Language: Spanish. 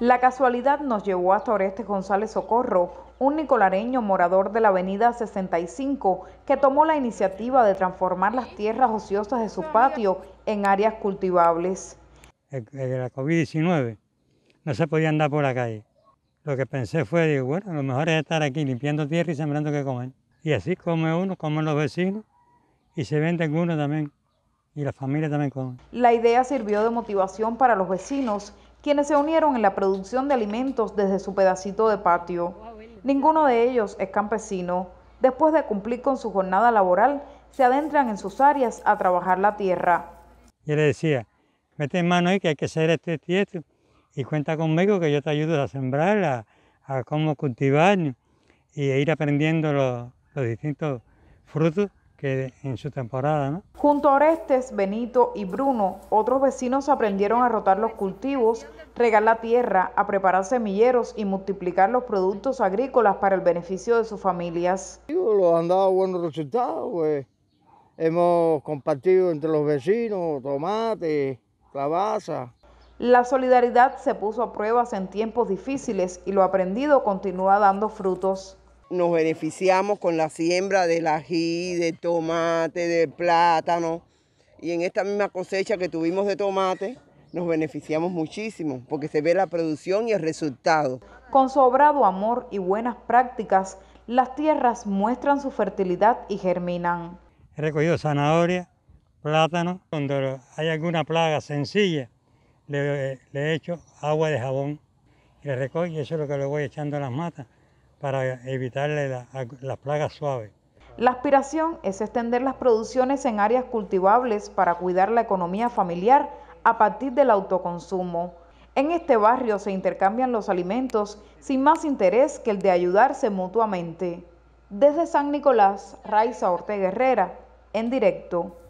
La casualidad nos llevó hasta Oreste González Socorro, un nicolareño morador de la avenida 65, que tomó la iniciativa de transformar las tierras ociosas de su patio en áreas cultivables. la COVID-19 no se podía andar por la calle. Lo que pensé fue, digo, bueno, lo mejor es estar aquí limpiando tierra y sembrando que comen. Y así come uno, comen los vecinos y se venden uno también. Y la familia también come. La idea sirvió de motivación para los vecinos quienes se unieron en la producción de alimentos desde su pedacito de patio. Ninguno de ellos es campesino. Después de cumplir con su jornada laboral, se adentran en sus áreas a trabajar la tierra. Yo le decía, mete mano ahí que hay que hacer este tiesto y cuenta conmigo que yo te ayudo a sembrar, a, cómo cultivar y a ir aprendiendo los, los distintos frutos en su temporada. Junto a Orestes, Benito y Bruno, otros vecinos aprendieron a rotar los cultivos, regar la tierra, a preparar semilleros y multiplicar los productos agrícolas para el beneficio de sus familias. Los han dado buenos resultados, pues. hemos compartido entre los vecinos tomate, calabaza. La solidaridad se puso a pruebas en tiempos difíciles y lo aprendido continúa dando frutos nos beneficiamos con la siembra del ají, de tomate, de plátano. Y en esta misma cosecha que tuvimos de tomate, nos beneficiamos muchísimo porque se ve la producción y el resultado. Con sobrado amor y buenas prácticas, las tierras muestran su fertilidad y germinan. He recogido zanahoria, plátano, cuando hay alguna plaga sencilla, le, he hecho agua de jabón y le recojo eso es lo que le voy echando a las matas para evitarle las la plagas suaves. La aspiración es extender las producciones en áreas cultivables para cuidar la economía familiar a partir del autoconsumo. En este barrio se intercambian los alimentos sin más interés que el de ayudarse mutuamente. Desde San Nicolás, Raiza Ortega Herrera, en directo.